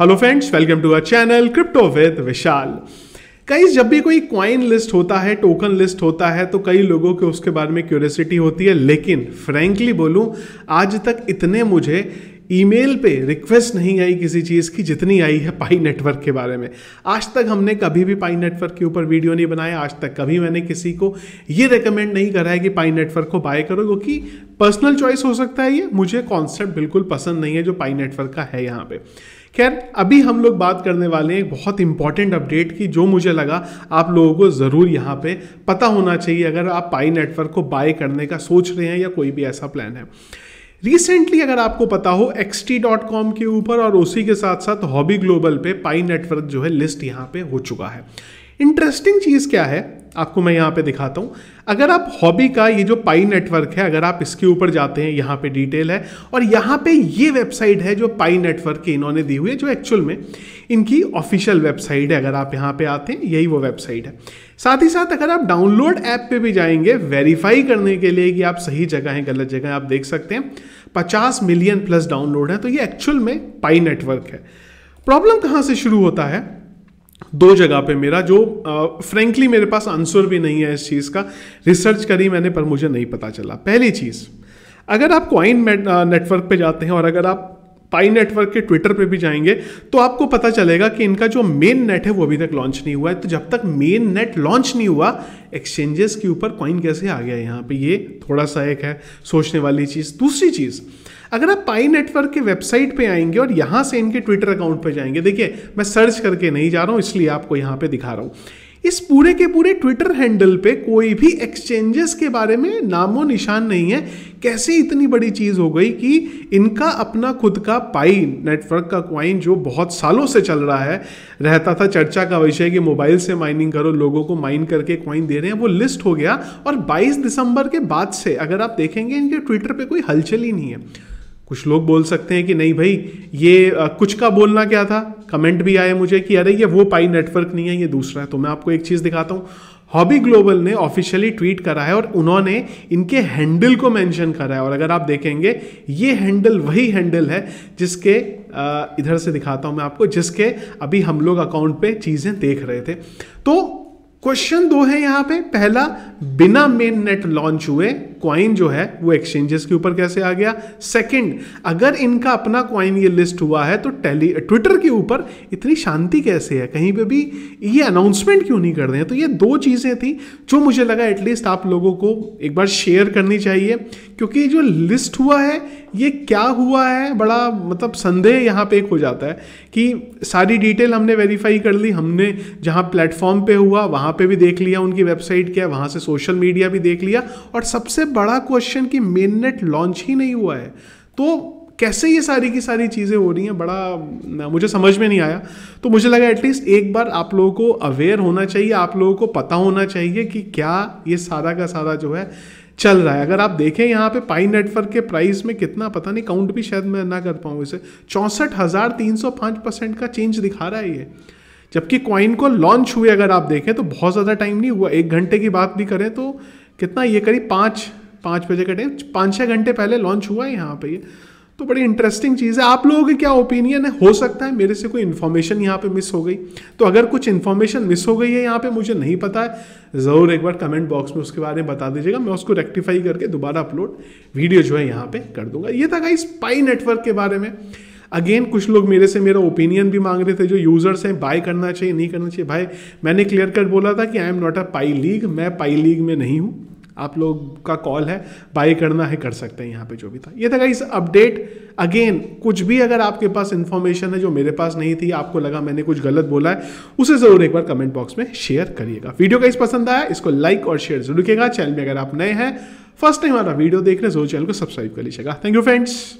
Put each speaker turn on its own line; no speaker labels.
hello friends welcome to our channel crypto with Vishal कई जब भी कोई क्वाइन लिस्ट होता है टोकन लिस्ट होता है तो कई लोगों के उसके बारे में क्यूरियसिटी होती है लेकिन फ्रेंकली बोलूं आज तक इतने मुझे ईमेल पे रिक्वेस्ट नहीं आई किसी चीज़ की जितनी आई है पाई नेटवर्क के बारे में आज तक हमने कभी भी पाई नेटवर्क के ऊपर वीडियो नहीं बनाया आज तक कभी मैंने किसी को ये रेकमेंड नहीं करा है कि पाई नेटवर्क को बाय करो क्योंकि पर्सनल चॉइस हो सकता है ये मुझे कॉन्सेप्ट बिल्कुल पसंद नहीं है जो पाई नेटवर्क का है यहाँ पर खैर अभी हम लोग बात करने वाले हैं एक बहुत इंपॉर्टेंट अपडेट की जो मुझे लगा आप लोगों को ज़रूर यहाँ पे पता होना चाहिए अगर आप पाई नेटवर्क को बाय करने का सोच रहे हैं या कोई भी ऐसा प्लान है रिसेंटली अगर आपको पता हो एक्सटी डॉट कॉम के ऊपर और उसी के साथ साथ हॉबी ग्लोबल पे पाई नेटवर्क जो है लिस्ट यहाँ पे हो चुका है इंटरेस्टिंग चीज़ क्या है आपको मैं यहाँ पे दिखाता हूँ अगर आप हॉबी का ये जो पाई नेटवर्क है अगर आप इसके ऊपर जाते हैं यहाँ पे डिटेल है और यहाँ पे ये वेबसाइट है जो पाई नेटवर्क की इन्होंने दी हुई है जो एक्चुअल में इनकी ऑफिशियल वेबसाइट है अगर आप यहाँ पे आते हैं यही वो वेबसाइट है साथ ही साथ अगर आप डाउनलोड ऐप पे भी जाएंगे वेरीफाई करने के लिए कि आप सही जगह हैं गलत जगह है, आप देख सकते हैं 50 मिलियन प्लस डाउनलोड है तो ये एक्चुअल में पाई नेटवर्क है प्रॉब्लम कहाँ से शुरू होता है दो जगह पे मेरा जो फ्रेंकली मेरे पास आंसर भी नहीं है इस चीज़ का रिसर्च करी मैंने पर मुझे नहीं पता चला पहली चीज़ अगर आप कॉइन नेटवर्क पे जाते हैं और अगर आप पाई नेटवर्क के ट्विटर पे भी जाएंगे तो आपको पता चलेगा कि इनका जो मेन नेट है वो अभी तक लॉन्च नहीं हुआ है तो जब तक मेन नेट लॉन्च नहीं हुआ एक्सचेंजेस के ऊपर कॉइन कैसे आ गया यहाँ पे ये थोड़ा सा एक है सोचने वाली चीज़ दूसरी चीज़ अगर आप पाई नेटवर्क के वेबसाइट पे आएंगे और यहाँ से इनके ट्विटर अकाउंट पे जाएंगे देखिए मैं सर्च करके नहीं जा रहा हूँ इसलिए आपको यहाँ पे दिखा रहा हूँ इस पूरे के पूरे ट्विटर हैंडल पे कोई भी एक्सचेंजेस के बारे में नामो निशान नहीं है कैसे इतनी बड़ी चीज़ हो गई कि इनका अपना खुद का पाइन नेटवर्क का क्वाइन जो बहुत सालों से चल रहा है रहता था चर्चा का विषय कि मोबाइल से माइनिंग करो लोगों को माइन करके क्वाइन दे रहे हैं वो लिस्ट हो गया और 22 दिसंबर के बाद से अगर आप देखेंगे इनके ट्विटर पर कोई हलचल ही नहीं है कुछ लोग बोल सकते हैं कि नहीं भाई ये कुछ का बोलना क्या था कमेंट भी आए मुझे कि अरे ये वो पाई नेटवर्क नहीं है ये दूसरा है तो मैं आपको एक चीज़ दिखाता हूँ हॉबी ग्लोबल ने ऑफिशियली ट्वीट करा है और उन्होंने इनके हैंडल को मेंशन करा है और अगर आप देखेंगे ये हैंडल वही हैंडल है जिसके इधर से दिखाता हूँ मैं आपको जिसके अभी हम लोग अकाउंट पे चीज़ें देख रहे थे तो क्वेश्चन दो है यहाँ पे पहला बिना मेन नेट लॉन्च हुए क्वाइन जो है वो एक्सचेंजेस के ऊपर कैसे आ गया सेकंड अगर इनका अपना क्वाइन ये लिस्ट हुआ है तो टेली ट्विटर के ऊपर इतनी शांति कैसे है कहीं पे भी ये अनाउंसमेंट क्यों नहीं कर रहे हैं तो ये दो चीज़ें थी जो मुझे लगा एटलीस्ट आप लोगों को एक बार शेयर करनी चाहिए क्योंकि जो लिस्ट हुआ है ये क्या हुआ है बड़ा मतलब संदेह यहाँ पे एक हो जाता है कि सारी डिटेल हमने वेरीफाई कर ली हमने जहाँ प्लेटफॉर्म पे हुआ वहाँ पे भी देख लिया उनकी वेबसाइट क्या है वहाँ से सोशल मीडिया भी देख लिया और सबसे बड़ा क्वेश्चन कि मेननेट लॉन्च ही नहीं हुआ है तो कैसे ये सारी की सारी चीज़ें हो रही हैं बड़ा मुझे समझ में नहीं आया तो मुझे लगा एटलीस्ट एक बार आप लोगों को अवेयर होना चाहिए आप लोगों को पता होना चाहिए कि क्या ये सारा का सारा जो है चल रहा है अगर आप देखें यहाँ पे पाई नेटवर्क के प्राइस में कितना पता नहीं काउंट भी शायद मैं ना कर पाऊँ इसे चौंसठ हज़ार तीन सौ पाँच परसेंट का चेंज दिखा रहा है ये जबकि क्वाइन को लॉन्च हुए अगर आप देखें तो बहुत ज़्यादा टाइम नहीं हुआ एक घंटे की बात भी करें तो कितना ये करीब पाँच पाँच बजे का टाइम पाँच छः घंटे पहले लॉन्च हुआ है यहाँ पे ये तो बड़ी इंटरेस्टिंग चीज़ है आप लोगों की क्या ओपिनियन है हो सकता है मेरे से कोई इन्फॉर्मेशन यहाँ पे मिस हो गई तो अगर कुछ इन्फॉर्मेशन मिस हो गई है यहाँ पे मुझे नहीं पता है ज़रूर एक बार कमेंट बॉक्स में उसके बारे में बता दीजिएगा मैं उसको रेक्टिफाई करके दोबारा अपलोड वीडियो जो है यहाँ पर कर दूंगा ये था गाइस पाई नेटवर्क के बारे में अगेन कुछ लोग मेरे से मेरा ओपिनियन भी मांग रहे थे जो यूज़र्स हैं बाय करना चाहिए नहीं करना चाहिए भाई मैंने क्लियर कट बोला था कि I am not a pi league मैं पाई लीग में नहीं हूँ आप लोग का कॉल है बाई करना है कर सकते हैं यहाँ पे जो भी था ये था इस अपडेट अगेन कुछ भी अगर आपके पास इन्फॉर्मेशन है जो मेरे पास नहीं थी आपको लगा मैंने कुछ गलत बोला है उसे ज़रूर एक बार कमेंट बॉक्स में शेयर करिएगा वीडियो का इस पसंद आया इसको लाइक और शेयर जरूर किएगा चैनल में अगर आप नए हैं फर्स्ट टाइम हमारा वीडियो देख रहे हैं जरूर चैनल को सब्सक्राइब कर लीजिएगा थैंक यू फ्रेंड्स